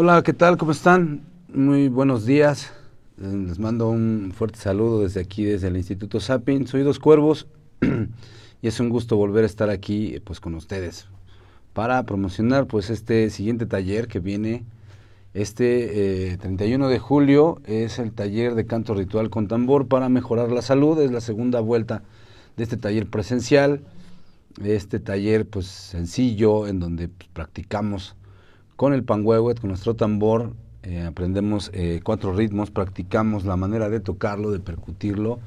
Hola, ¿qué tal? ¿Cómo están? Muy buenos días. Eh, les mando un fuerte saludo desde aquí, desde el Instituto Sapin. Soy Dos Cuervos y es un gusto volver a estar aquí eh, pues, con ustedes para promocionar pues, este siguiente taller que viene este 31 eh, de julio. Es el taller de canto ritual con tambor para mejorar la salud. Es la segunda vuelta de este taller presencial. Este taller pues sencillo en donde pues, practicamos con el panhuehuet, con nuestro tambor, eh, aprendemos eh, cuatro ritmos, practicamos la manera de tocarlo, de percutirlo,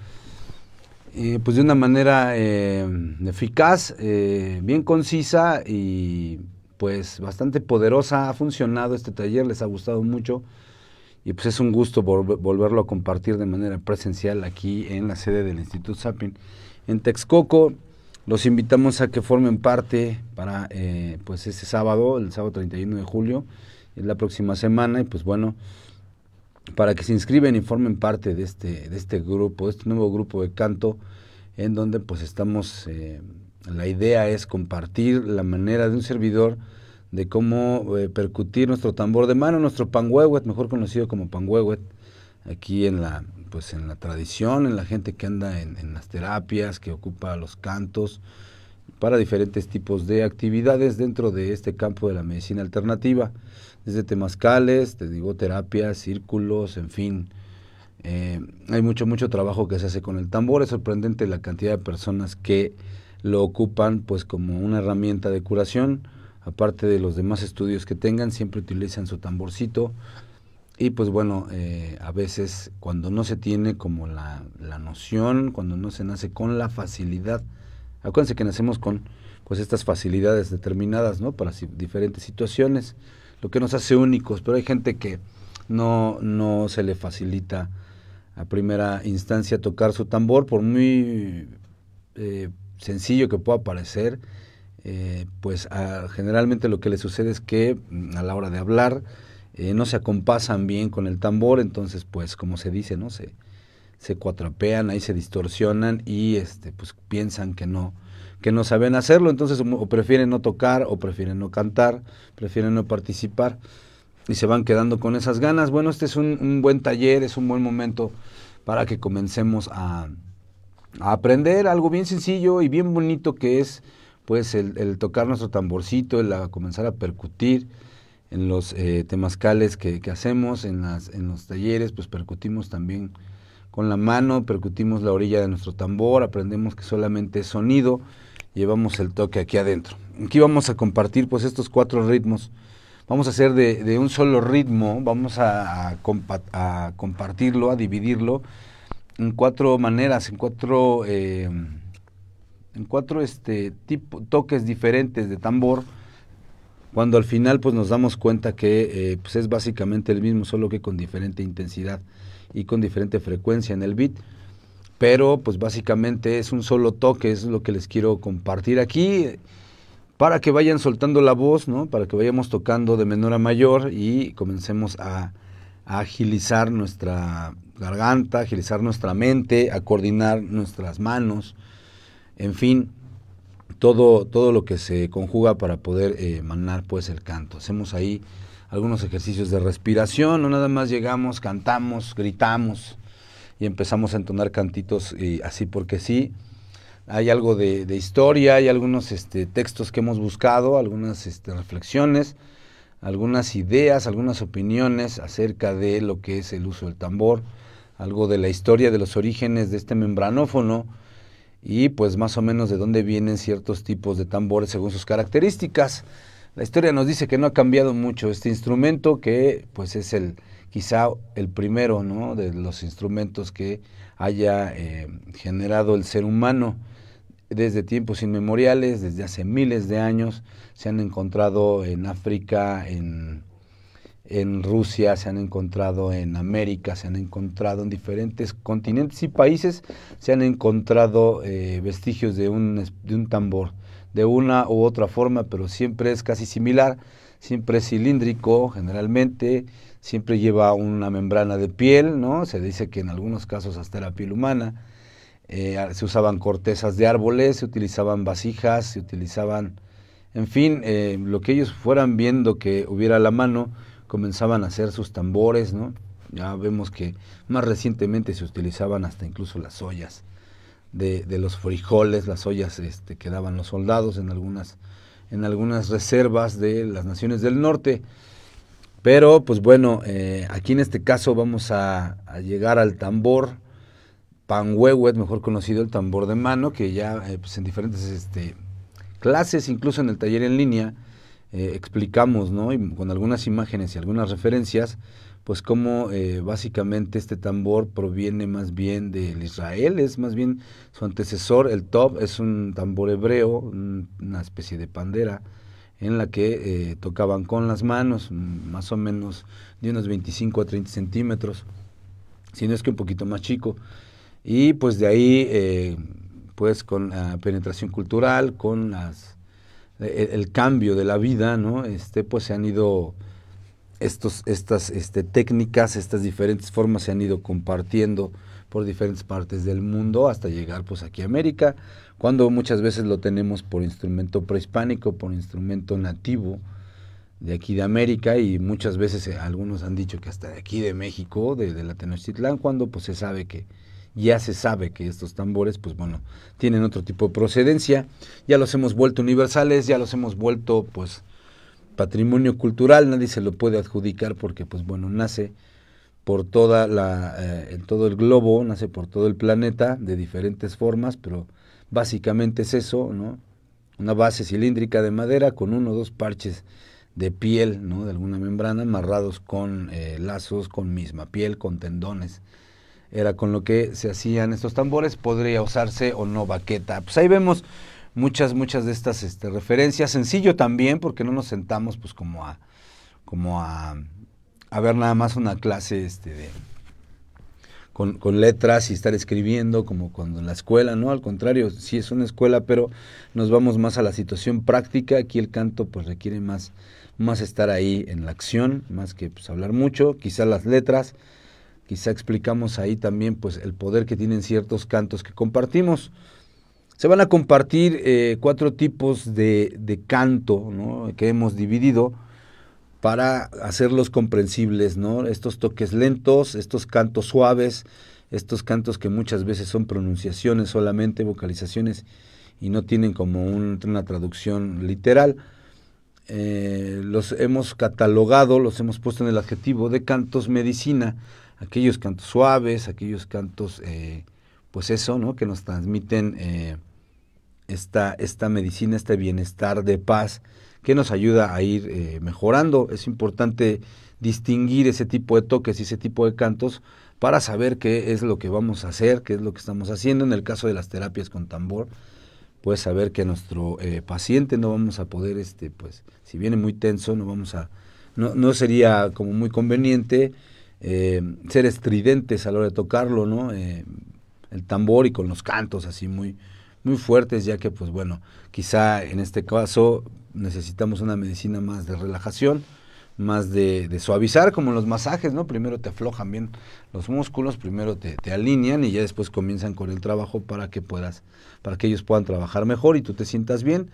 pues de una manera eh, eficaz, bien concisa y pues bastante poderosa. Ha funcionado este taller, les ha gustado mucho y pues es un gusto volverlo a compartir de manera presencial aquí en la sede del Instituto Sapin en Texcoco. Los invitamos a que formen parte para eh, pues este sábado, el sábado 31 de julio, es la próxima semana y pues bueno, para que se inscriben y formen parte de este, de este grupo, de este nuevo grupo de canto, en donde pues estamos, eh, la idea es compartir la manera de un servidor de cómo eh, percutir nuestro tambor de mano, nuestro huehuet, mejor conocido como huehuet aquí en la, pues en la tradición, en la gente que anda en, las terapias, que ocupa los cantos, para diferentes tipos de actividades dentro de este campo de la medicina alternativa, desde temazcales, te digo, terapias, círculos, en fin. Eh, hay mucho, mucho trabajo que se hace con el tambor, es sorprendente la cantidad de personas que lo ocupan pues como una herramienta de curación, aparte de los demás estudios que tengan, siempre utilizan su tamborcito y pues bueno, eh, a veces cuando no se tiene como la, la, noción, cuando no se nace con la facilidad, acuérdense que nacemos con pues estas facilidades determinadas, ¿no? Para diferentes situaciones, lo que nos hace únicos, pero hay gente que no, no se le facilita a primera instancia tocar su tambor, por muy eh, sencillo que pueda parecer, eh, pues generalmente lo que le sucede es que mm, a la hora de hablar, eh, no se acompasan bien con el tambor, entonces pues como se dice, ¿no? Se, se cuatrapean, ahí se distorsionan y este, pues piensan que no, que no saben hacerlo, entonces o prefieren no tocar, o prefieren no cantar, prefieren no participar y se van quedando con esas ganas. Bueno, este es un, buen taller, es un buen momento para que comencemos a, aprender algo bien sencillo y bien bonito que es pues el, tocar nuestro tamborcito, el comenzar a percutir en los eh, temazcales que, hacemos, en, las, los talleres, pues percutimos también con la mano, percutimos la orilla de nuestro tambor, aprendemos que solamente es sonido, llevamos el toque aquí adentro. Aquí vamos a compartir pues estos cuatro ritmos. Vamos a hacer de, un solo ritmo, vamos a, compartirlo, a dividirlo en cuatro maneras, en cuatro, eh, en cuatro este, tipo, toques diferentes de tambor cuando al final pues nos damos cuenta que eh, pues es básicamente el mismo, solo que con diferente intensidad y con diferente frecuencia en el beat. Pero pues básicamente es un solo toque, es lo que les quiero compartir aquí para que vayan soltando la voz, ¿no? Para que vayamos tocando de menor a mayor y comencemos a agilizar nuestra garganta, agilizar nuestra mente, a coordinar nuestras manos, en fin, todo, todo lo que se conjuga para poder eh, emanar pues el canto. Hacemos ahí algunos ejercicios de respiración, no nada más llegamos, cantamos, gritamos y empezamos a entonar cantitos y así porque sí. Hay algo de, historia, hay algunos este, textos que hemos buscado, algunas este, reflexiones, algunas ideas, algunas opiniones acerca de lo que es el uso del tambor, algo de la historia de los orígenes de este membranófono, y pues más o menos de dónde vienen ciertos tipos de tambores según sus características. La historia nos dice que no ha cambiado mucho este instrumento que pues es el quizá el primero ¿no? de los instrumentos que haya eh, generado el ser humano. Desde tiempos inmemoriales, desde hace miles de años, se han encontrado en África, en en Rusia, se han encontrado en América, se han encontrado en diferentes continentes y países, se han encontrado eh, vestigios de un, de un tambor, de una u otra forma, pero siempre es casi similar, siempre es cilíndrico generalmente, siempre lleva una membrana de piel, ¿no? Se dice que en algunos casos hasta la piel humana. Eh, se usaban cortezas de árboles, se utilizaban vasijas, se utilizaban, en fin, eh, lo que ellos fueran viendo que hubiera la mano, comenzaban a hacer sus tambores, ¿no? Ya vemos que más recientemente se utilizaban hasta incluso las ollas de, de los frijoles, las ollas este, que daban los soldados en algunas, en algunas reservas de las naciones del norte. Pero pues bueno, eh, aquí en este caso vamos a, llegar al tambor panhuehuet, mejor conocido el tambor de mano, que ya eh, pues en diferentes este, clases, incluso en el taller en línea, eh, explicamos, con algunas imágenes y algunas referencias, pues cómo eh, básicamente este tambor proviene más bien del Israel, es más bien su antecesor, el top, es un tambor hebreo, una especie de pandera en la que eh, tocaban con las manos, mm, más o menos de unos 25 a 30 centímetros, si no es que un poquito más chico. Y pues de ahí, pues con la penetración cultural, con las e, el, cambio de la vida, ¿no? Este, pues se han ido estos, estas este, técnicas, estas diferentes formas se han ido compartiendo por diferentes partes del mundo hasta llegar pues aquí a América, cuando muchas veces lo tenemos por instrumento prehispánico, por instrumento nativo de aquí de América y muchas veces eh, algunos han dicho que hasta de aquí de México, de, de la Tenochtitlán, cuando pues se sabe que, ya se sabe que estos tambores, pues bueno, tienen otro tipo de procedencia, ya los hemos vuelto universales, ya los hemos vuelto pues patrimonio cultural, nadie se lo puede adjudicar porque pues bueno, nace por toda la, eh, en todo el globo, nace por todo el planeta de diferentes formas, pero básicamente es eso, ¿no? Una base cilíndrica de madera con uno o dos parches de piel, ¿no? De alguna membrana amarrados con eh, lazos, con misma piel, con tendones, era con lo que se hacían estos tambores, podría usarse o no baqueta. Pues ahí vemos muchas, muchas de estas este, referencias. Sencillo también, porque no nos sentamos pues como a, como a, ver nada más una clase este, de, con, con, letras y estar escribiendo, como cuando en la escuela, ¿no? Al contrario, sí es una escuela, pero nos vamos más a la situación práctica. Aquí el canto pues requiere más, más estar ahí en la acción, más que pues, hablar mucho, quizás las letras Quizá explicamos ahí también pues el poder que tienen ciertos cantos que compartimos. Se van a compartir eh, cuatro tipos de, canto que hemos dividido para hacerlos comprensibles, Estos toques lentos, estos cantos suaves, estos cantos que muchas veces son pronunciaciones solamente, vocalizaciones, y no tienen como una traducción literal. Eh, los hemos catalogado, los hemos puesto en el adjetivo de cantos medicina, aquellos cantos suaves, aquellos cantos, eh, pues eso, ¿no? Que nos transmiten eh, esta, esta medicina, este bienestar de paz que nos ayuda a ir eh, mejorando. Es importante distinguir ese tipo de toques y ese tipo de cantos para saber qué es lo que vamos a hacer, qué es lo que estamos haciendo. En el caso de las terapias con tambor, pues saber que nuestro paciente no vamos a poder, este, pues, si viene muy tenso, no vamos a, no, no sería como muy conveniente eh, ser estridentes a la hora de tocarlo, ¿no? Eh, el tambor y con los cantos así muy, muy fuertes, ya que, pues bueno, quizá en este caso necesitamos una medicina más de relajación, más de, suavizar, como los masajes, ¿no? Primero te aflojan bien los músculos, primero te, alinean y ya después comienzan con el trabajo para que puedas, para que ellos puedan trabajar mejor y tú te sientas bien.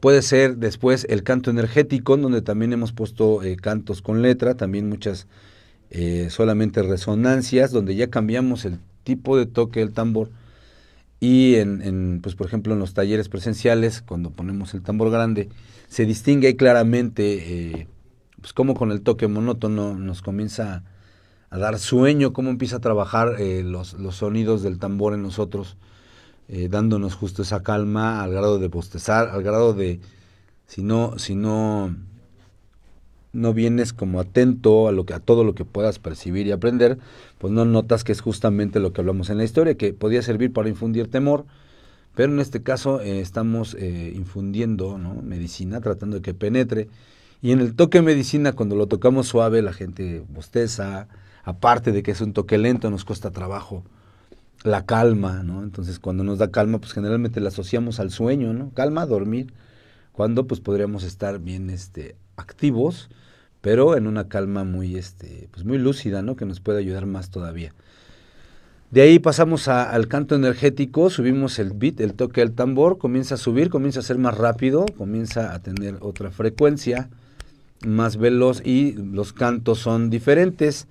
Puede ser después el canto energético, donde también hemos puesto eh, cantos con letra, también muchas eh, solamente resonancias, donde ya cambiamos el tipo de toque del tambor. Y en, pues por ejemplo en los talleres presenciales, cuando ponemos el tambor grande, se distingue claramente eh, pues cómo con el toque monótono nos comienza a dar sueño, cómo empieza a trabajar eh, los, los, sonidos del tambor en nosotros, dándonos justo esa calma al grado de bostezar, al grado de, si no, si no no vienes como atento a lo que a todo lo que puedas percibir y aprender, pues no notas que es justamente lo que hablamos en la historia, que podía servir para infundir temor, pero en este caso eh, estamos eh, infundiendo medicina, tratando de que penetre. Y en el toque medicina, cuando lo tocamos suave, la gente bosteza, aparte de que es un toque lento, nos cuesta trabajo la calma, ¿no? Entonces, cuando nos da calma, pues generalmente la asociamos al sueño, ¿no? Calma, dormir. Cuando pues podríamos estar bien este, activos pero en una calma muy, este, pues muy lúcida, ¿no? Que nos puede ayudar más todavía. De ahí pasamos al canto energético, subimos el beat, el toque del tambor, comienza a subir, comienza a ser más rápido, comienza a tener otra frecuencia, más veloz y los cantos son diferentes.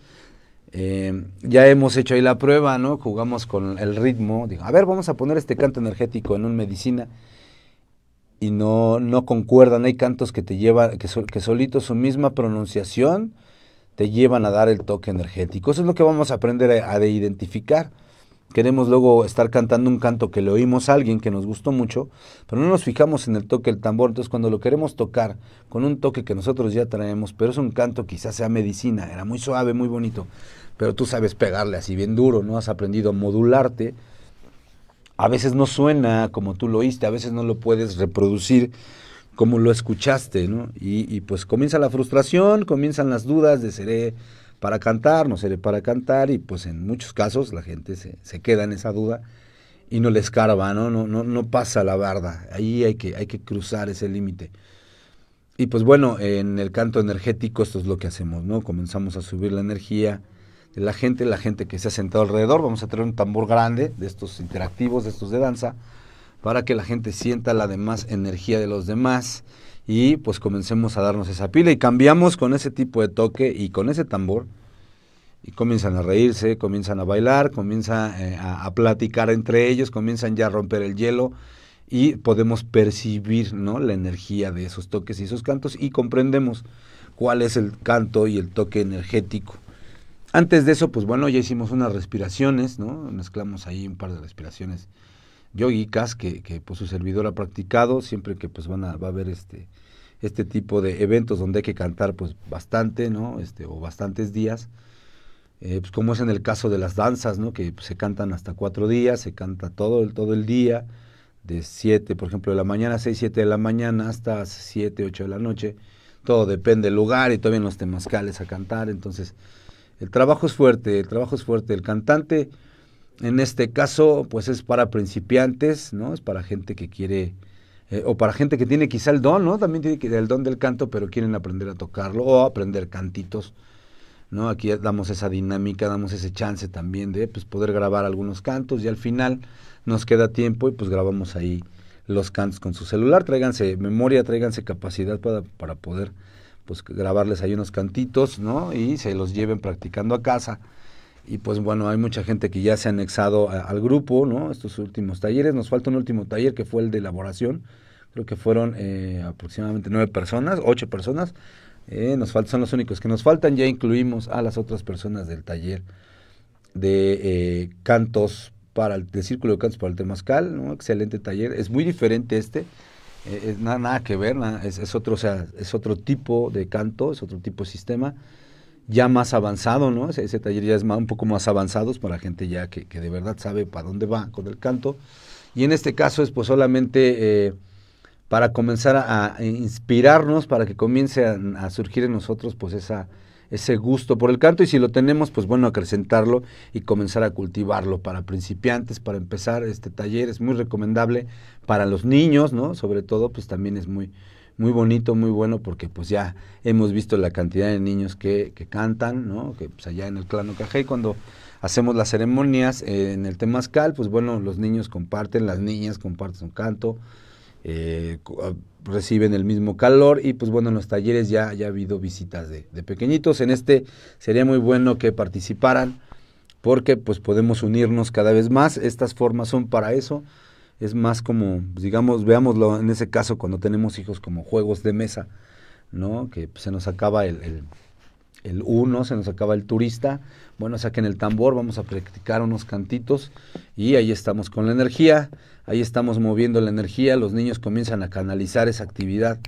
Em, ya hemos hecho ahí la prueba, ¿no? Jugamos con el ritmo. Digo, a ver, vamos a poner este canto energético en un medicina y no, no concuerdan. Hay cantos que te llevan, que, solito su misma pronunciación te llevan a dar el toque energético. Eso es lo que vamos a aprender a, a identificar. Queremos luego estar cantando un canto que le oímos a alguien que nos gustó mucho, pero no nos fijamos en el toque del tambor. Entonces, cuando lo queremos tocar con un toque que nosotros ya traemos, pero es un canto quizás sea medicina, era muy suave, muy bonito, pero tú sabes pegarle así bien duro, no has aprendido a modularte a veces no suena como tú lo oíste, a veces no lo puedes reproducir como lo escuchaste, ¿no? Y, pues comienza la frustración, comienzan las dudas de seré para cantar, no seré para cantar, y pues en muchos casos la gente se, queda en esa duda y no le escarba, ¿no? No, no, no pasa la barda, ahí hay que, hay que cruzar ese límite. Y pues bueno, en el canto energético esto es lo que hacemos, ¿no? Comenzamos a subir la energía, la gente, la gente que se ha sentado alrededor. Vamos a tener un tambor grande de estos interactivos, de estos de danza, para que la gente sienta la demás energía de los demás y pues comencemos a darnos esa pila y cambiamos con ese tipo de toque y con ese tambor y comienzan a reírse, comienzan a bailar, comienzan eh, a, platicar entre ellos, comienzan ya a romper el hielo y podemos percibir ¿no? la energía de esos toques y esos cantos y comprendemos cuál es el canto y el toque energético antes de eso, pues bueno, ya hicimos unas respiraciones, ¿no? Mezclamos ahí un par de respiraciones yogicas que, pues, su servidor ha practicado, siempre que pues van a, va a haber este, este tipo de eventos donde hay que cantar pues bastante, ¿no? Este, o bastantes días. Eh, pues como es en el caso de las danzas, ¿no? Que pues, se cantan hasta cuatro días, se canta todo, todo el día, de siete, por ejemplo, de la mañana, seis, siete de la mañana hasta siete, ocho de la noche. Todo depende del lugar y todavía los temazcales a cantar, entonces el trabajo es fuerte, el trabajo es fuerte. El cantante, en este caso, pues es para principiantes, ¿no? Es para gente que quiere, eh, o para gente que tiene quizá el don, ¿no? También tiene el don del canto, pero quieren aprender a tocarlo o aprender cantitos, ¿no? Aquí damos esa dinámica, damos ese chance también de pues, poder grabar algunos cantos y al final nos queda tiempo y pues grabamos ahí los cantos con su celular. Tráiganse memoria, tráiganse capacidad para, para poder pues grabarles ahí unos cantitos, ¿no? Y se los lleven practicando a casa. Y pues bueno, hay mucha gente que ya se ha anexado al grupo, ¿no? Estos últimos talleres. Nos falta un último taller que fue el de elaboración. Creo que fueron eh, aproximadamente nueve personas, ocho personas. Eh, nos faltan, son los únicos que nos faltan. Ya incluimos a las otras personas del taller de eh, cantos para el Círculo de Cantos para el Temascal. ¿no? Excelente taller. Es muy diferente este es eh, eh, nada, que ver, es, otro, sea, es otro tipo de canto, es otro tipo de sistema, ya más avanzado, ¿no? Ese, taller ya es un poco más avanzados para gente ya que, de verdad sabe para dónde va con el canto. Y en este caso es pues solamente eh, para comenzar a, inspirarnos, para que comience a surgir en nosotros pues esa ese gusto por el canto y si lo tenemos, pues bueno, acrecentarlo y comenzar a cultivarlo para principiantes, para empezar este taller, es muy recomendable para los niños, ¿no? Sobre todo, pues también es muy, muy bonito, muy bueno, porque pues ya hemos visto la cantidad de niños que, que cantan, ¿no? Que pues allá en el Clan cuando hacemos las ceremonias eh, en el Temazcal, pues bueno, los niños comparten, las niñas comparten su canto, eh, ah, reciben el mismo calor y pues bueno, en los talleres ya, ya ha habido visitas de, pequeñitos. En este sería muy bueno que participaran porque pues podemos unirnos cada vez más. Estas formas son para eso. Es más como, digamos, veámoslo en ese caso cuando tenemos hijos como juegos de mesa, ¿no? Que pues, se nos acaba el, uno, se nos acaba el turista. Bueno, saquen el tambor, vamos a practicar unos cantitos y ahí estamos con la energía ahí estamos moviendo la energía, los niños comienzan a canalizar esa actividad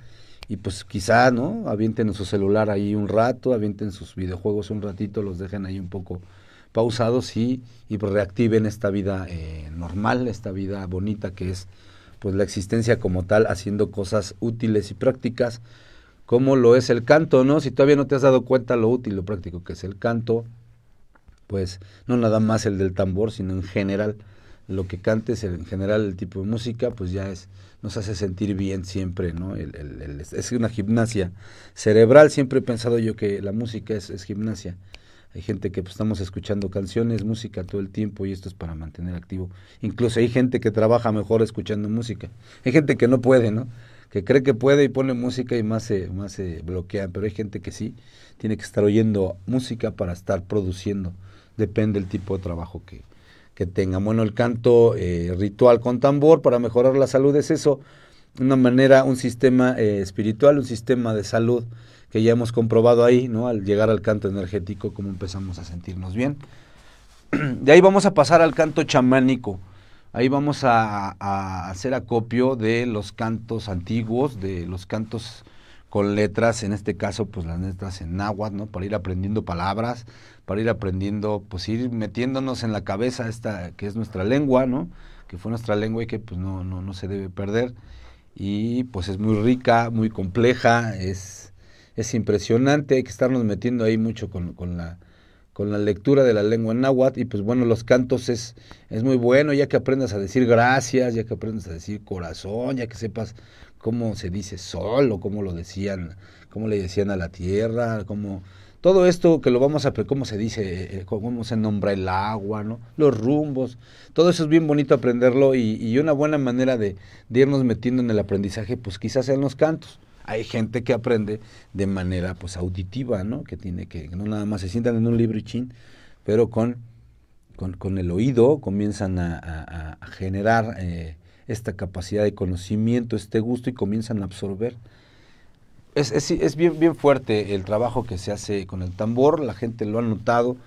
y pues quizá, ¿no? Avienten su celular ahí un rato, avienten sus videojuegos un ratito, los dejen ahí un poco pausados y, y reactiven esta vida eh, normal, esta vida bonita que es pues la existencia como tal, haciendo cosas útiles y prácticas, como lo es el canto, ¿no? Si todavía no te has dado cuenta lo útil, lo práctico que es el canto, pues no nada más el del tambor, sino en general lo que cantes, en general el tipo de música, pues ya es, nos hace sentir bien siempre, ¿no? es una gimnasia cerebral, siempre he pensado yo que la música es, gimnasia. Hay gente que pues, estamos escuchando canciones, música todo el tiempo y esto es para mantener activo. Incluso hay gente que trabaja mejor escuchando música. Hay gente que no puede, ¿no? Que cree que puede y pone música y más se, más se bloquea. Pero hay gente que sí tiene que estar oyendo música para estar produciendo. Depende del tipo de trabajo que, que tenga Bueno, el canto eh, ritual con tambor para mejorar la salud es eso, una manera, un sistema eh, espiritual, un sistema de salud que ya hemos comprobado ahí, ¿no? Al llegar al canto energético, cómo empezamos a sentirnos bien. De ahí vamos a pasar al canto chamánico. Ahí vamos a, hacer acopio de los cantos antiguos, de los cantos con letras, en este caso, pues las letras en náhuatl, ¿no? Para ir aprendiendo palabras, para ir aprendiendo, pues ir metiéndonos en la cabeza esta que es nuestra lengua, ¿no? Que fue nuestra lengua y que pues no, no, no se debe perder. Y pues es muy rica, muy compleja, es, es impresionante, hay que estarnos metiendo ahí mucho con, la con la lectura de la lengua náhuatl y pues bueno, los cantos es, es muy bueno, ya que aprendas a decir gracias, ya que aprendas a decir corazón, ya que sepas cómo se dice sol o cómo lo decían, cómo le decían a la tierra, cómo todo esto que lo vamos a, ¿cómo se dice? Eh, eh, ¿Cómo se nombra el agua? ¿no? Los rumbos. Todo eso es bien bonito aprenderlo y, una buena manera de, irnos metiendo en el aprendizaje, pues quizás en los cantos. Hay gente que aprende de manera pues auditiva, ¿no? Que tiene que, no nada más se sientan en un libro pero con, con, el oído comienzan a, generar eh, esta capacidad de conocimiento, este gusto y comienzan a absorber es, es, bien, bien fuerte el trabajo que se hace con el tambor, la gente lo ha notado,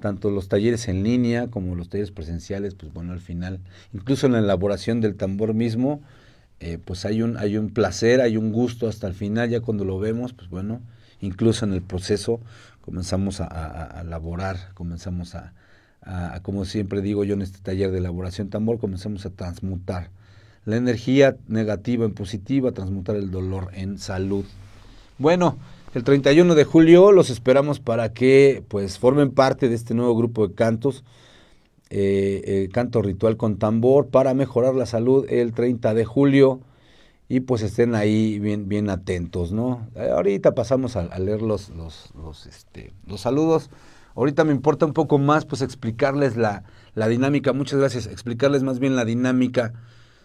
tanto los talleres en línea como los talleres presenciales, pues bueno, al final, incluso en la elaboración del tambor mismo, eh, pues hay un, hay un placer, hay un gusto hasta el final, ya cuando lo vemos, pues bueno, incluso en el proceso comenzamos a, elaborar, comenzamos a, a, como siempre digo yo en este taller de elaboración tambor, comenzamos a transmutar la energía negativa en positiva, transmutar el dolor en salud. Bueno, el 31 de julio los esperamos para que pues formen parte de este nuevo grupo de cantos. Eh, eh canto ritual con tambor para mejorar la salud el 30 de julio y pues estén ahí bien, bien atentos, ¿no? Eh, ahorita pasamos a, leer los, los, este, los saludos. Ahorita me importa un poco más pues explicarles la, la, dinámica, muchas gracias, explicarles más bien la dinámica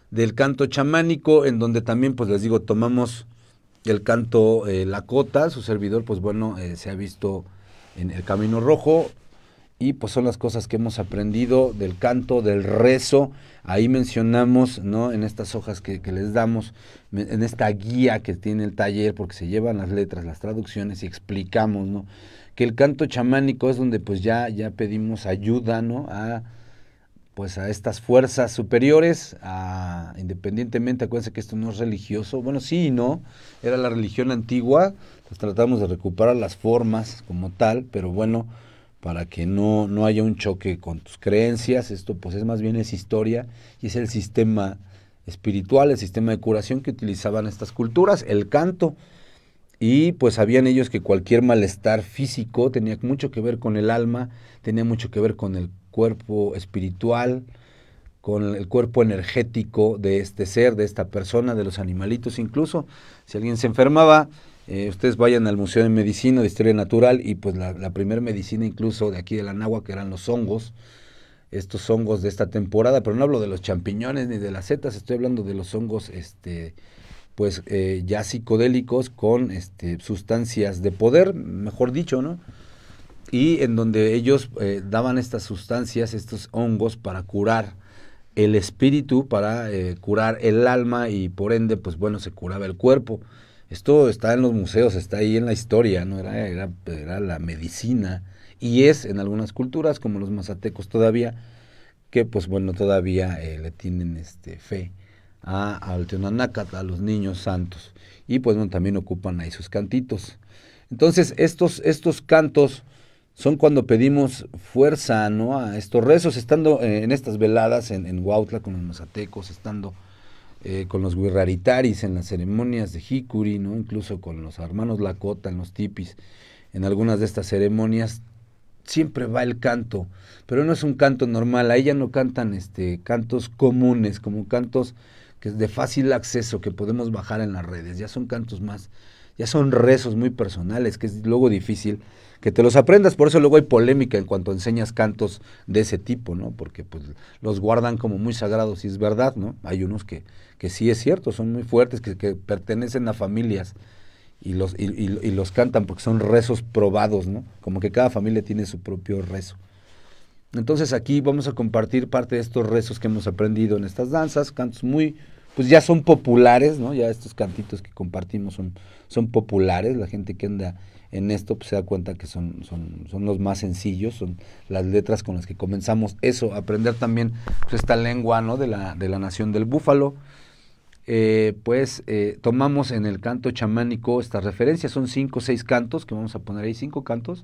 del canto chamánico, en donde también pues les digo, tomamos el canto eh, su servidor, pues bueno, eh, se ha visto en el Camino Rojo y pues son las cosas que hemos aprendido del canto, del rezo. Ahí mencionamos, ¿no? En estas hojas que, que, les damos, en esta guía que tiene el taller, porque se llevan las letras, las traducciones y explicamos, ¿no? Que el canto chamánico es donde pues ya, ya pedimos ayuda, ¿no? A pues a estas fuerzas superiores, a, independientemente, acuérdense que esto no es religioso, bueno, sí y no, era la religión antigua, pues, tratamos de recuperar las formas como tal, pero bueno, para que no, no haya un choque con tus creencias, esto pues es más bien es historia y es el sistema espiritual, el sistema de curación que utilizaban estas culturas, el canto, y pues sabían ellos que cualquier malestar físico tenía mucho que ver con el alma, tenía mucho que ver con el cuerpo espiritual, con el cuerpo energético de este ser, de esta persona, de los animalitos incluso. Si alguien se enfermaba, eh, ustedes vayan al Museo de Medicina, de Historia Natural, y pues la, primera medicina incluso de aquí de la Nahua, que eran los hongos, estos hongos de esta temporada, pero no hablo de los champiñones ni de las setas, estoy hablando de los hongos este, pues eh, ya psicodélicos con este, sustancias de poder, mejor dicho, ¿no? y en donde ellos eh, daban estas sustancias, estos hongos para curar el espíritu, para eh, curar el alma y por ende, pues bueno, se curaba el cuerpo. Esto está en los museos, está ahí en la historia, ¿no? Era, era, la medicina y es en algunas culturas, como los mazatecos todavía, que pues bueno, todavía eh, le tienen este, fe a, al a los niños santos. Y pues bueno, también ocupan ahí sus cantitos. Entonces, estos, estos cantos son cuando pedimos fuerza ¿no? a estos rezos, estando eh, en estas veladas en, en, Huautla con los mazatecos, estando eh, con los guirraritaris en las ceremonias de Jicuri, ¿no? incluso con los hermanos Lakota en los tipis, en algunas de estas ceremonias siempre va el canto, pero no es un canto normal, ahí ya no cantan este, cantos comunes, como cantos que es de fácil acceso, que podemos bajar en las redes, ya son cantos más, ya son rezos muy personales, que es luego difícil que te los aprendas. Por eso luego hay polémica en cuanto enseñas cantos de ese tipo, ¿no? Porque pues, los guardan como muy sagrados y es verdad, ¿no? Hay unos que, que sí es cierto, son muy fuertes, que, que pertenecen a familias y los, y, los cantan porque son rezos probados, ¿no? Como que cada familia tiene su propio rezo. Entonces aquí vamos a compartir parte de estos rezos que hemos aprendido en estas danzas, cantos muy, pues ya son populares, ¿no? Ya estos cantitos que compartimos son, son populares, la gente que anda en esto pues, se da cuenta que son, son, los más sencillos, son las letras con las que comenzamos eso, aprender también pues, esta lengua ¿no? de, la, de la nación del búfalo. Eh, pues eh, tomamos en el canto chamánico estas referencias, son cinco o seis cantos, que vamos a poner ahí cinco cantos,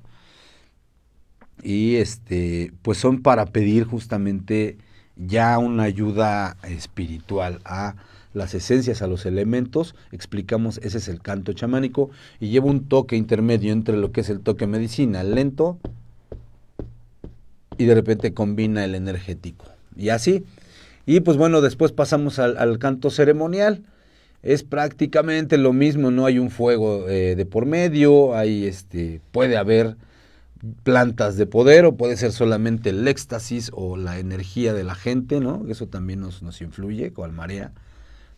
y este, pues son para pedir justamente ya una ayuda espiritual a las esencias a los elementos, explicamos ese es el canto chamánico y lleva un toque intermedio entre lo que es el toque medicina, lento y de repente combina el energético. Y así. Y pues bueno, después pasamos al, canto ceremonial. Es prácticamente lo mismo, no hay un fuego eh, de por medio, hay este, puede haber plantas de poder o puede ser solamente el éxtasis o la energía de la gente, ¿no? Eso también nos, influye con marea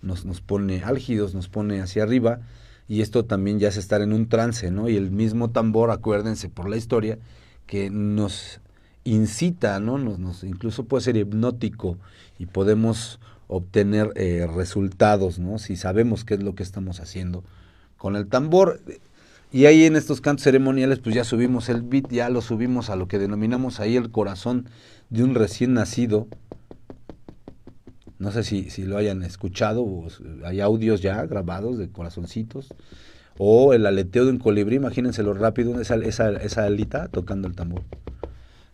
nos, pone álgidos, nos pone hacia arriba, y esto también ya es estar en un trance, ¿no? Y el mismo tambor, acuérdense por la historia, que nos incita, ¿no? Nos, nos incluso puede ser hipnótico y podemos obtener eh, resultados, ¿no? Si sabemos qué es lo que estamos haciendo con el tambor. Y ahí en estos cantos ceremoniales, pues ya subimos el beat, ya lo subimos a lo que denominamos ahí el corazón de un recién nacido, no sé si, lo hayan escuchado, hay audios ya grabados de corazoncitos. O el aleteo de un colibrí, imagínense lo rápido, esa, esa, esa alita tocando el tambor.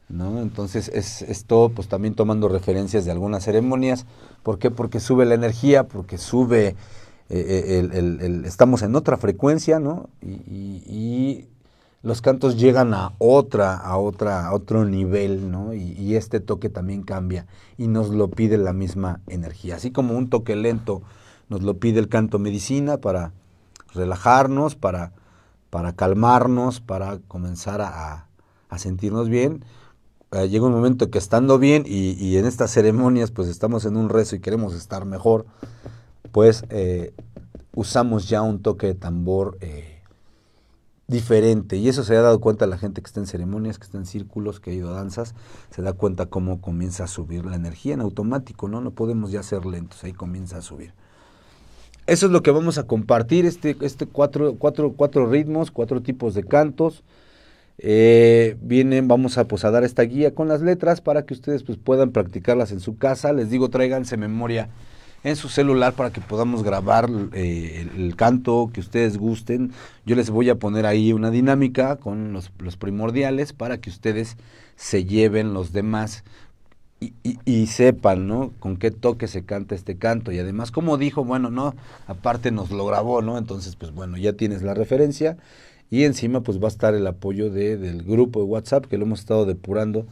¿No? Entonces es esto pues también tomando referencias de algunas ceremonias. ¿Por qué? Porque sube la energía, porque sube, eh, eh, el, estamos en otra frecuencia, ¿no? y, los cantos llegan a otra, a otra, a otro nivel, ¿no? Y, este toque también cambia y nos lo pide la misma energía. Así como un toque lento nos lo pide el canto medicina para relajarnos, para, para calmarnos, para comenzar a, sentirnos bien. Eh, llega un momento que estando bien y, en estas ceremonias pues estamos en un rezo y queremos estar mejor, pues eh, usamos ya un toque de tambor. Eh, diferente. Y eso se ha dado cuenta la gente que está en ceremonias, que está en círculos, que ha ido a danzas, se da cuenta cómo comienza a subir la energía en automático, ¿no? No podemos ya ser lentos, ahí comienza a subir. Eso es lo que vamos a compartir, este, este cuatro, cuatro, cuatro ritmos, cuatro tipos de cantos. Eh, vienen, vamos pues, a, dar esta guía con las letras para que ustedes pues, puedan practicarlas en su casa. Les digo, tráiganse memoria en su celular para que podamos grabar eh, el, canto que ustedes gusten. Yo les voy a poner ahí una dinámica con los, primordiales para que ustedes se lleven los demás. Y, sepan, ¿no? Con qué toque se canta este canto. Y además, como dijo, bueno, no, aparte nos lo grabó, ¿no? Entonces, pues bueno, ya tienes la referencia. Y encima, pues va a estar el apoyo del grupo de WhatsApp, que lo hemos estado depurando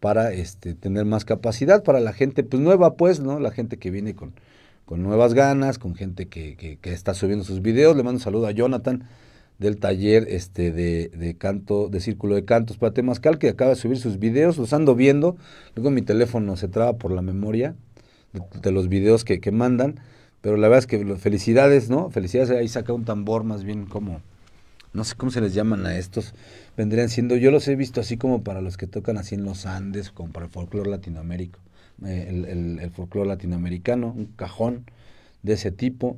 para este, tener más capacidad para la gente, pues nueva, pues, ¿no? La gente que viene con, con nuevas ganas, con gente que, que, está subiendo sus videos. Le mando un saludo a Jonathan del taller este de, de canto, de círculo de cantos para Temascal, que acaba de subir sus videos, los ando viendo, luego mi teléfono se traba por la memoria de, los videos que, que, mandan, pero la verdad es que felicidades, ¿no? Felicidades, ahí saca un tambor más bien como, no sé cómo se les llaman a estos, vendrían siendo, yo los he visto así como para los que tocan así en los Andes, como para el folclore latinoamérico. Eh, el, folclore latinoamericano, un cajón de ese tipo.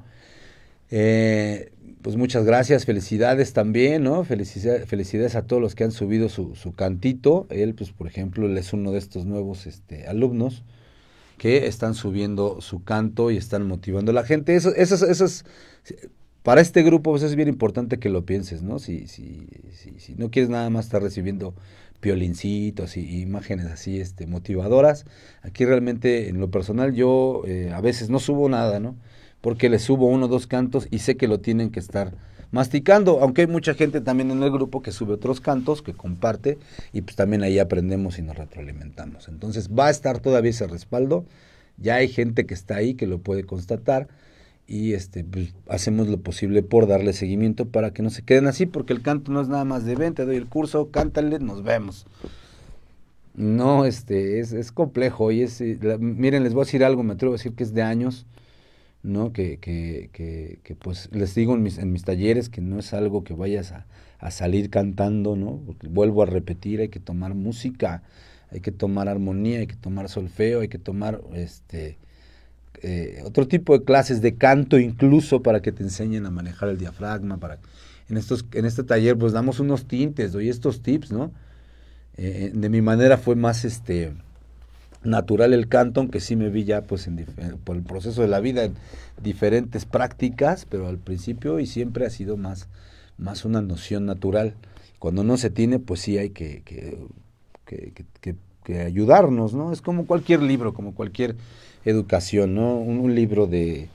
Eh, pues muchas gracias, felicidades también, ¿no? Felicidades, a todos los que han subido su, cantito. Él, pues, por ejemplo, él es uno de estos nuevos este, alumnos que están subiendo su canto y están motivando a la gente. Eso, eso, para este grupo pues, es bien importante que lo pienses, ¿no? Si, si, si, si no quieres nada más estar recibiendo violincitos y imágenes así este, motivadoras. Aquí realmente en lo personal yo eh, a veces no subo nada, ¿no? Porque le subo uno o dos cantos y sé que lo tienen que estar masticando, aunque hay mucha gente también en el grupo que sube otros cantos, que comparte y pues también ahí aprendemos y nos retroalimentamos. Entonces va a estar todavía ese respaldo, ya hay gente que está ahí que lo puede constatar y este, pues, hacemos lo posible por darle seguimiento para que no se queden así, porque el canto no es nada más de ven, doy el curso, cántale, nos vemos. No, este, es, complejo y es, eh, miren, les voy a decir algo, me atrevo a decir que es de años, ¿no? Que, que, que, pues les digo en mis, en mis talleres que no es algo que vayas a, salir cantando, ¿no? vuelvo a repetir, hay que tomar música, hay que tomar armonía, hay que tomar solfeo, hay que tomar, este, eh, otro tipo de clases de canto incluso para que te enseñen a manejar el diafragma. Para, en, estos, en este taller pues damos unos tintes, doy estos tips, ¿no? Eh, de mi manera fue más este natural el canto, aunque sí me vi ya pues eh, por el proceso de la vida en diferentes prácticas, pero al principio y siempre ha sido más, más una noción natural. Cuando no se tiene, pues sí hay que ayudarnos, ¿no? Es como cualquier libro, como cualquier educación, ¿no? Un, libro de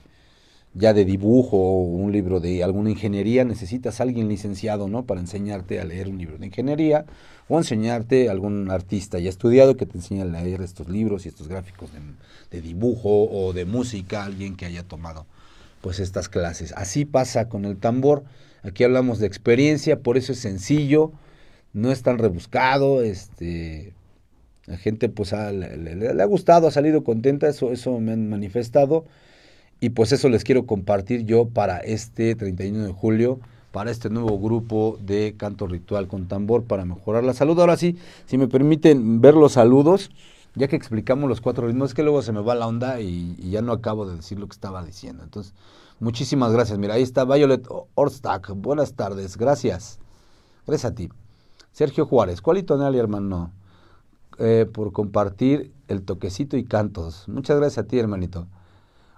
ya de dibujo o un libro de alguna ingeniería, necesitas a alguien licenciado, ¿no? Para enseñarte a leer un libro de ingeniería o enseñarte a algún artista ya estudiado que te enseñe a leer estos libros y estos gráficos de, de dibujo o de música, alguien que haya tomado pues estas clases. Así pasa con el tambor. Aquí hablamos de experiencia, por eso es sencillo, no es tan rebuscado, este la gente pues ah, le, ha gustado, ha salido contenta, eso, eso me han manifestado. Y pues eso les quiero compartir yo para este 31 de julio, para este nuevo grupo de canto ritual con tambor para mejorar la salud. Ahora sí, si me permiten ver los saludos, ya que explicamos los cuatro ritmos, es que luego se me va la onda y, ya no acabo de decir lo que estaba diciendo. Entonces, muchísimas gracias. Mira, ahí está Violet Orstak Buenas tardes, gracias. Gracias a ti. Sergio Juárez, ¿cuál y hermano? Eh, por compartir el toquecito y cantos. Muchas gracias a ti, hermanito.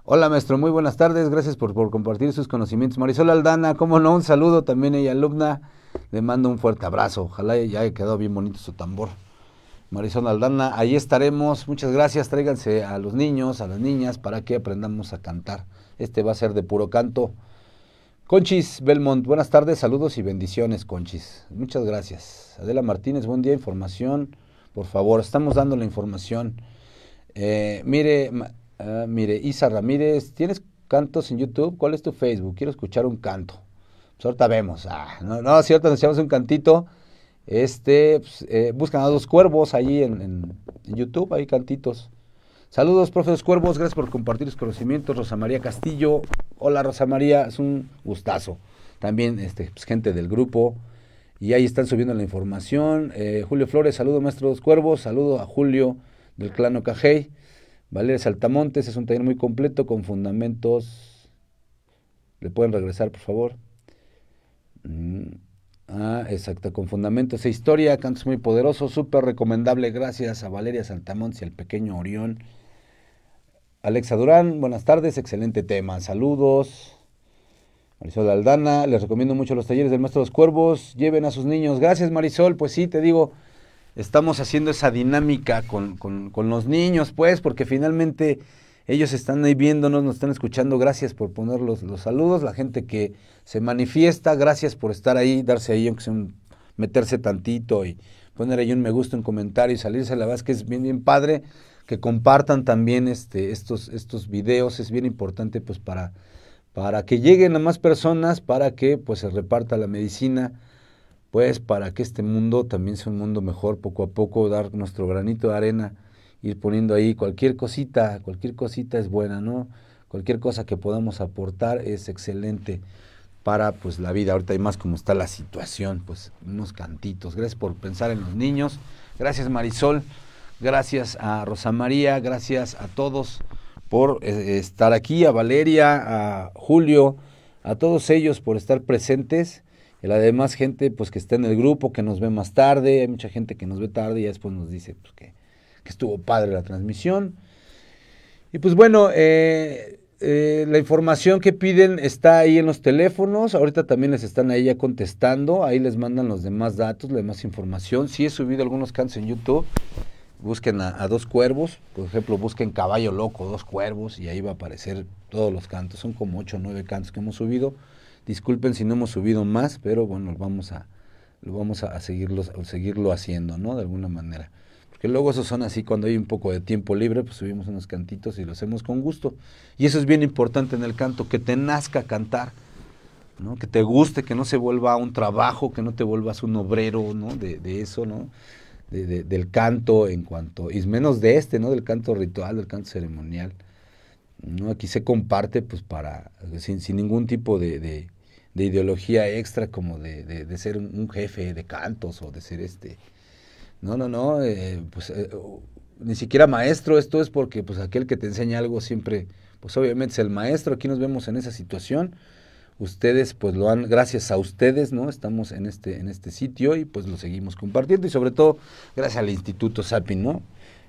Hola, maestro, muy buenas tardes. Gracias por, por compartir sus conocimientos. Marisol Aldana, cómo no, un saludo también ella, alumna. Le mando un fuerte abrazo. Ojalá ya haya quedado bien bonito su tambor. Marisol Aldana, ahí estaremos. Muchas gracias. Tráiganse a los niños, a las niñas, para que aprendamos a cantar. Este va a ser de puro canto. Conchis Belmont, buenas tardes, saludos y bendiciones, Conchis. Muchas gracias. Adela Martínez, buen día, información por favor, estamos dando la información. Eh, mire, ah, mire, Isa Ramírez, ¿tienes cantos en YouTube? ¿Cuál es tu Facebook? Quiero escuchar un canto. Pues ahorita vemos. Ah, no, no, si ahorita nos un cantito. Este, pues, eh, buscan a dos cuervos allí en, YouTube, hay cantitos. Saludos, Los cuervos, gracias por compartir los conocimientos. Rosa María Castillo, hola Rosa María, es un gustazo. También este, pues, gente del grupo y ahí están subiendo la información. Eh, Julio Flores, saludo maestro dos cuervos, saludo a Julio del clan Cajé, Valeria Saltamontes, es un taller muy completo con fundamentos. ¿Le pueden regresar, por favor? Mm, ah, exacto, con fundamentos e historia, cantos muy poderosos, súper recomendable. Gracias a Valeria Saltamontes y al pequeño Orión. Alexa Durán, buenas tardes, excelente tema. Saludos. Marisol Aldana, les recomiendo mucho los talleres del Maestro de los Cuervos, lleven a sus niños. Gracias Marisol, pues sí, te digo, estamos haciendo esa dinámica con, los niños, pues, porque finalmente ellos están ahí viéndonos, nos están escuchando, gracias por poner los, saludos, la gente que se manifiesta, gracias por estar ahí, darse ahí, aunque sea un, meterse tantito y poner ahí un me gusta, un comentario y salirse, la verdad es que es bien, bien padre que compartan también este, estos, estos videos, es bien importante pues para para que lleguen a más personas, para que pues se reparta la medicina, pues para que este mundo también sea un mundo mejor, poco a poco dar nuestro granito de arena, ir poniendo ahí cualquier cosita, cualquier cosita es buena, ¿no? Cualquier cosa que podamos aportar es excelente para pues la vida. Ahorita hay más como está la situación, pues unos cantitos. Gracias por pensar en los niños. Gracias Marisol. Gracias a Rosa María, gracias a todos por eh, estar aquí, a Valeria, a Julio, a todos ellos por estar presentes. Y la demás gente pues que está en el grupo, que nos ve más tarde, hay mucha gente que nos ve tarde y después nos dice pues, que, estuvo padre la transmisión. Y pues bueno, eh, eh, la información que piden está ahí en los teléfonos, ahorita también les están ahí ya contestando, ahí les mandan los demás datos, la demás información. Sí he subido algunos cantos en YouTube busquen a, dos cuervos, por ejemplo, busquen Caballo Loco, dos cuervos, y ahí va a aparecer todos los cantos. Son como ocho o nueve cantos que hemos subido. Disculpen si no hemos subido más, pero bueno, vamos a, lo vamos a, seguirlos, seguirlo haciendo, ¿no? De alguna manera. Porque luego esos son así, cuando hay un poco de tiempo libre, pues subimos unos cantitos y los hacemos con gusto. Y eso es bien importante en el canto, que te nazca cantar. ¿no? que te guste, que no se vuelva un trabajo, que no te vuelvas un obrero ¿no? de, de eso, ¿no? de, del canto en cuanto, y menos de este, ¿no? Del canto ritual, del canto ceremonial. ¿no? Aquí se comparte pues para, sin, sin ningún tipo de, de, de, ideología extra como de, de ser un, jefe de cantos o de ser este. No, no, no, eh, pues eh, ni siquiera maestro, esto es porque pues aquel que te enseña algo siempre, pues obviamente es el maestro, aquí nos vemos en esa situación ustedes pues lo han, gracias a ustedes, ¿no? Estamos en este, en este sitio y pues lo seguimos compartiendo y sobre todo gracias al Instituto Sapin, ¿no?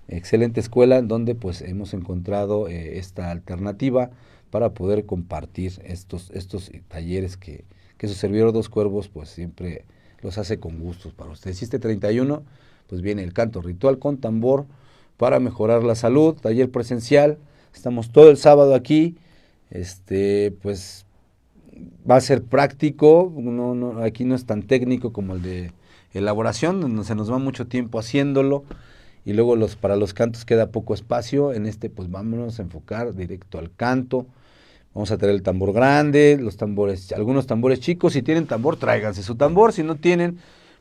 Excelente escuela en donde pues hemos encontrado eh, esta alternativa para poder compartir estos, estos talleres que, que su Dos Cuervos pues siempre los hace con gustos para ustedes. Este 31 pues viene el canto ritual con tambor para mejorar la salud, taller presencial, estamos todo el sábado aquí, este pues va a ser práctico, no, aquí no es tan técnico como el de elaboración, donde se nos va mucho tiempo haciéndolo y luego los, para los cantos queda poco espacio, en este pues vámonos a enfocar directo al canto, vamos a tener el tambor grande, los tambores, algunos tambores chicos, si tienen tambor tráiganse su tambor, si no tienen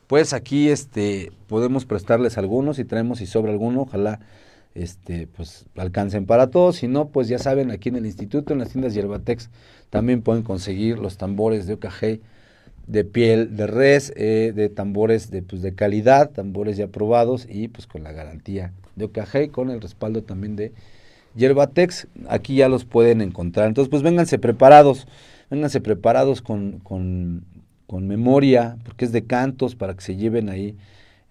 pues aquí este podemos prestarles algunos, si traemos y si sobra alguno, ojalá este, pues alcancen para todos. Si no, pues ya saben, aquí en el instituto, en las tiendas Yerbatex, también pueden conseguir los tambores de Ocahey de piel de res, eh, de tambores pues, de, calidad, tambores ya probados y pues con la garantía de Ocahey, con el respaldo también de Yerbatex. Aquí ya los pueden encontrar. Entonces, pues vénganse preparados, vénganse preparados con, con, con memoria, porque es de cantos para que se lleven ahí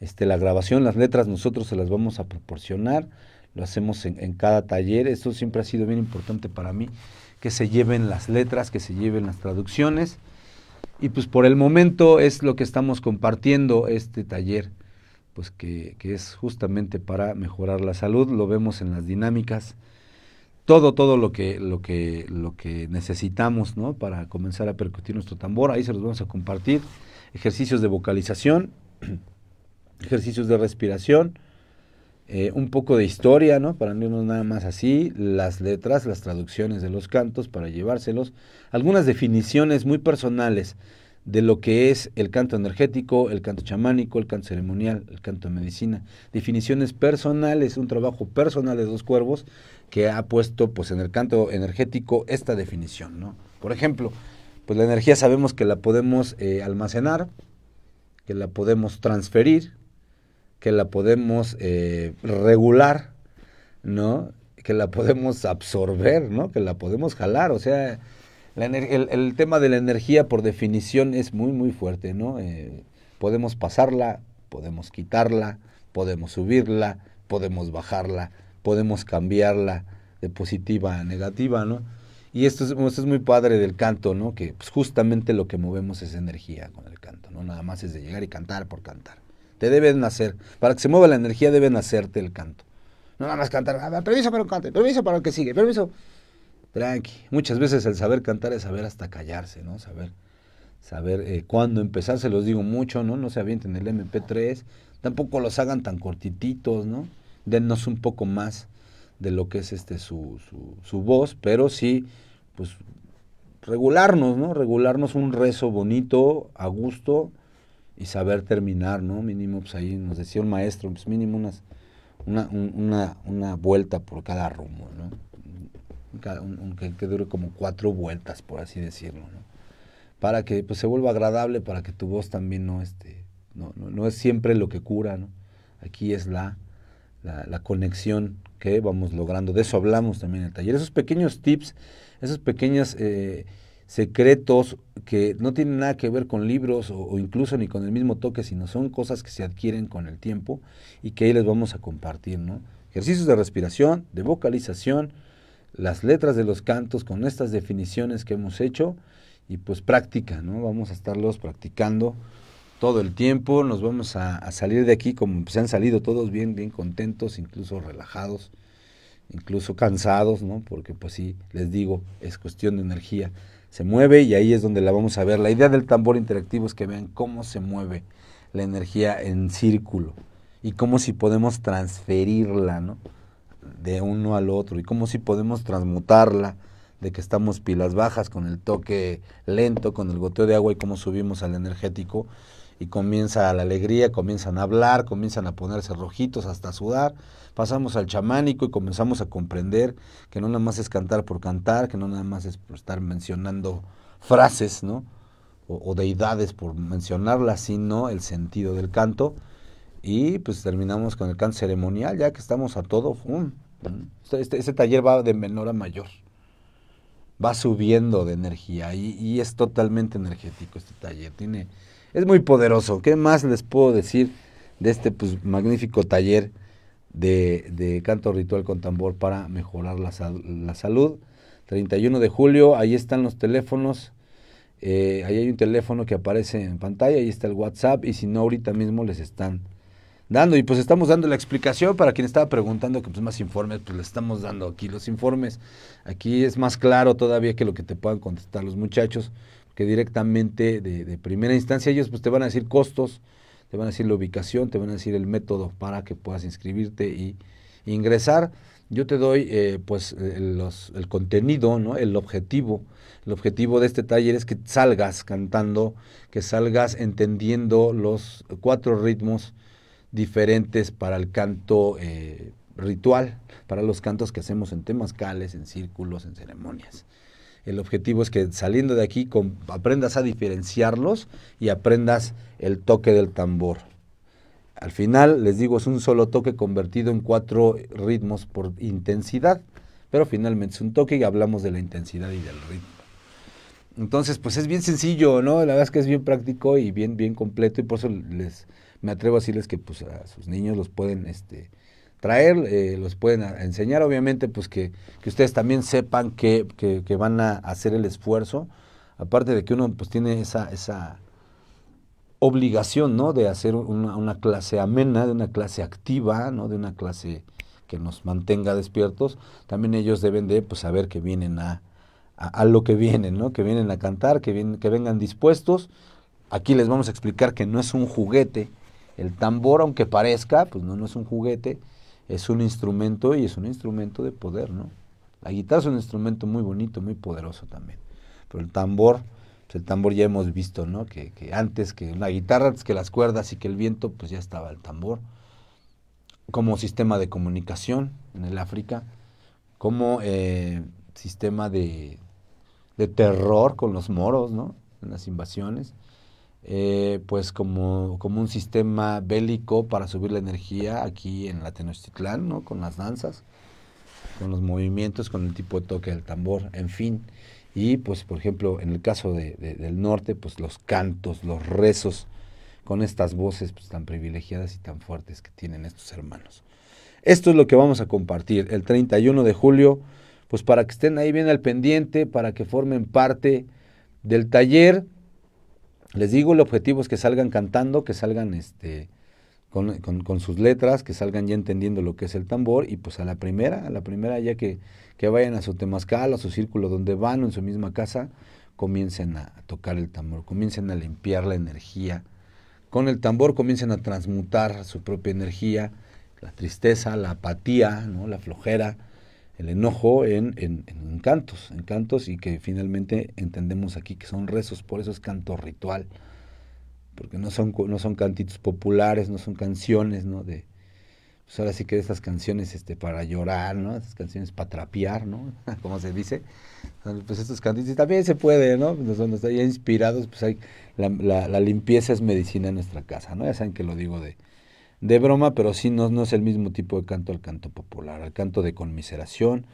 este, la grabación, las letras nosotros se las vamos a proporcionar lo hacemos en, cada taller. Esto siempre ha sido bien importante para mí, que se lleven las letras, que se lleven las traducciones. Y pues por el momento es lo que estamos compartiendo este taller, pues que, que es justamente para mejorar la salud, lo vemos en las dinámicas, todo, todo lo que, lo que, lo que necesitamos, ¿no? Para comenzar a percutir nuestro tambor, ahí se los vamos a compartir, ejercicios de vocalización, ejercicios de respiración, eh, un poco de historia, ¿no? Para no irnos nada más así, las letras, las traducciones de los cantos para llevárselos, algunas definiciones muy personales de lo que es el canto energético, el canto chamánico, el canto ceremonial, el canto de medicina. Definiciones personales, un trabajo personal de dos cuervos que ha puesto pues en el canto energético esta definición, ¿no? Por ejemplo, pues la energía sabemos que la podemos eh, almacenar, que la podemos transferir, que la podemos eh, regular, ¿no? Que la podemos absorber, ¿no? Que la podemos jalar. O sea, el, tema de la energía por definición es muy, muy fuerte, ¿no? Eh, podemos pasarla, podemos quitarla, podemos subirla, podemos bajarla, podemos cambiarla de positiva a negativa, ¿no? Y esto es, muy padre del canto, ¿no? Que pues, justamente lo que movemos es energía con el canto, ¿no? Nada más es de llegar y cantar por cantar deben hacer Para que se mueva la energía deben hacerte el canto. No nada más cantar, permiso ah, para cante, permiso para el que sigue, permiso. Tranqui. Muchas veces el saber cantar es saber hasta callarse, ¿no? Saber, saber eh, cuándo empezar, se los digo mucho, ¿no? No se avienten el MP3, tampoco los hagan tan cortititos, ¿no? Dennos un poco más de lo que es este su, su voz, pero sí, pues regularnos, ¿no? Regularnos un rezo bonito, a gusto, y saber terminar, ¿no? Mínimo, pues ahí nos decía el maestro, pues mínimo unas, una, una, una vuelta por cada rumbo, ¿no? un, que, dure como cuatro vueltas, por así decirlo, ¿no? Para que pues, se vuelva agradable, para que tu voz también no, esté... no, no, es siempre lo que cura, ¿no? Aquí es la, la, conexión que vamos logrando. De eso hablamos también en el taller. Esos pequeños tips, esas pequeñas... Eh, secretos que no tienen nada que ver con libros o, incluso ni con el mismo toque, sino son cosas que se adquieren con el tiempo y que ahí les vamos a compartir, ¿no? Ejercicios de respiración, de vocalización, las letras de los cantos con estas definiciones que hemos hecho y pues práctica, ¿no? Vamos a estarlos practicando todo el tiempo, nos vamos a, a salir de aquí como se han salido todos bien, bien contentos, incluso relajados, incluso cansados, ¿no? Porque pues sí, les digo, es cuestión de energía se mueve y ahí es donde la vamos a ver. La idea del tambor interactivo es que vean cómo se mueve la energía en círculo y cómo si podemos transferirla ¿no? de uno al otro y cómo si podemos transmutarla de que estamos pilas bajas con el toque lento, con el goteo de agua y cómo subimos al energético y comienza la alegría, comienzan a hablar, comienzan a ponerse rojitos hasta sudar. Pasamos al chamánico y comenzamos a comprender que no nada más es cantar por cantar, que no nada más es por estar mencionando frases, ¿no? O, deidades por mencionarlas, sino el sentido del canto. Y pues terminamos con el canto ceremonial, ya que estamos a todo. Este, este, este, taller va de menor a mayor va subiendo de energía y, y, es totalmente energético este taller. Tiene es muy poderoso. ¿Qué más les puedo decir de este pues, magnífico taller de, canto ritual con tambor para mejorar la, salud? 31 de julio, ahí están los teléfonos. Eh, ahí hay un teléfono que aparece en pantalla, ahí está el WhatsApp y si no, ahorita mismo les están dando. Y pues estamos dando la explicación para quien estaba preguntando que pues más informes, pues le estamos dando aquí los informes. Aquí es más claro todavía que lo que te puedan contestar los muchachos, que directamente de, primera instancia. Ellos pues te van a decir costos, te van a decir la ubicación, te van a decir el método para que puedas inscribirte y ingresar. Yo te doy eh, pues el contenido, ¿no? el objetivo. El objetivo de este taller es que salgas cantando, que salgas entendiendo los cuatro ritmos diferentes para el canto eh, ritual, para los cantos que hacemos en temas cales, en círculos, en ceremonias. El objetivo es que saliendo de aquí aprendas a diferenciarlos y aprendas el toque del tambor. Al final, les digo, es un solo toque convertido en cuatro ritmos por intensidad, pero finalmente es un toque y hablamos de la intensidad y del ritmo. Entonces, pues es bien sencillo, ¿no? La verdad es que es bien práctico y bien, bien completo y por eso les, me atrevo a decirles que pues, a sus niños los pueden este, traer, eh, los pueden enseñar, obviamente, pues que, ustedes también sepan que, van a hacer el esfuerzo, aparte de que uno pues tiene esa, esa obligación, ¿no? De hacer una, clase amena, de una clase activa, ¿no? De una clase que nos mantenga despiertos, también ellos deben de pues, saber que vienen a, a, lo que vienen, ¿no? Que vienen a cantar, que, que vengan dispuestos. Aquí les vamos a explicar que no es un juguete, el tambor, aunque parezca, pues no, no es un juguete, es un instrumento y es un instrumento de poder, ¿no? La guitarra es un instrumento muy bonito, muy poderoso también. Pero el tambor, pues, el tambor ya hemos visto, ¿no? Que, antes que la guitarra, antes que las cuerdas y que el viento, pues ya estaba el tambor. Como sistema de comunicación en el África, como eh, sistema de, de terror con los moros, ¿no? En las invasiones. Eh, pues como, como un sistema bélico para subir la energía aquí en la Tenochtitlán, ¿no? Con las danzas, con los movimientos, con el tipo de toque del tambor, en fin. Y pues, por ejemplo, en el caso del norte, pues los cantos, los rezos, con estas voces pues, tan privilegiadas y tan fuertes que tienen estos hermanos. Esto es lo que vamos a compartir el 31 de julio, pues para que estén ahí bien al pendiente, para que formen parte del taller les digo, el objetivo es que salgan cantando, que salgan este, con, sus letras, que salgan ya entendiendo lo que es el tambor y pues a la primera, a la primera ya que, vayan a su temazcal, a su círculo donde van o en su misma casa, comiencen a tocar el tambor, comiencen a limpiar la energía. Con el tambor comiencen a transmutar su propia energía, la tristeza, la apatía, ¿no? la flojera, el enojo en, en, en, cantos, en cantos y que finalmente entendemos aquí que son rezos, por eso es canto ritual, porque no son, no son cantitos populares, no son canciones, ¿no? De, pues ahora sí que esas canciones este, para llorar, ¿no? Esas canciones para trapear, ¿no? Como se dice. Pues estos cantitos, también se puede, ¿no? Nos, pues está inspirados, pues hay, la, la limpieza es medicina en nuestra casa, ¿no? Ya saben que lo digo de, de broma, pero sí no, no es el mismo tipo de canto al canto popular, al canto de conmiseración,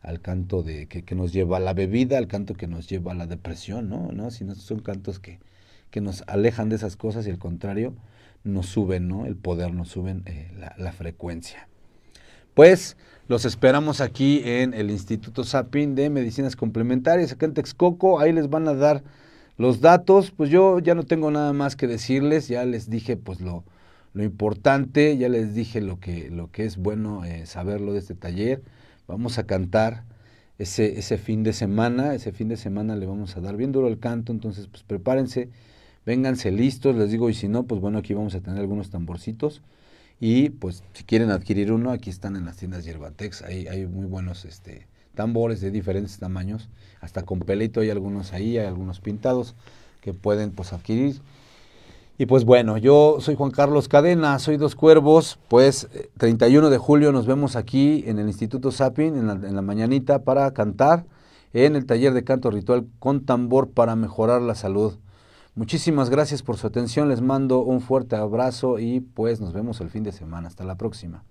al canto de que, nos lleva a la bebida, al canto que nos lleva a la depresión, ¿no? ¿No? son cantos que, nos alejan de esas cosas y al contrario, nos suben, ¿no? El poder nos suben eh, la, frecuencia. Pues los esperamos aquí en el Instituto Sapin de Medicinas Complementarias, acá en Texcoco, ahí les van a dar los datos, pues yo ya no tengo nada más que decirles, ya les dije pues lo, lo importante, ya les dije lo que, lo que es bueno eh, saberlo de este taller. Vamos a cantar ese, ese fin de semana. Ese fin de semana le vamos a dar bien duro el canto, entonces pues prepárense, vénganse listos, les digo, y si no, pues bueno, aquí vamos a tener algunos tamborcitos. Y pues si quieren adquirir uno, aquí están en las tiendas Yerbatex, hay, hay muy buenos este, tambores de diferentes tamaños, hasta con pelito hay algunos ahí, hay algunos pintados que pueden pues adquirir. Y pues bueno, yo soy Juan Carlos Cadena, soy Dos Cuervos, pues 31 eh, de julio nos vemos aquí en el Instituto Sapin en la, en la mañanita para cantar en el taller de canto ritual con tambor para mejorar la salud. Muchísimas gracias por su atención, les mando un fuerte abrazo y pues nos vemos el fin de semana. Hasta la próxima.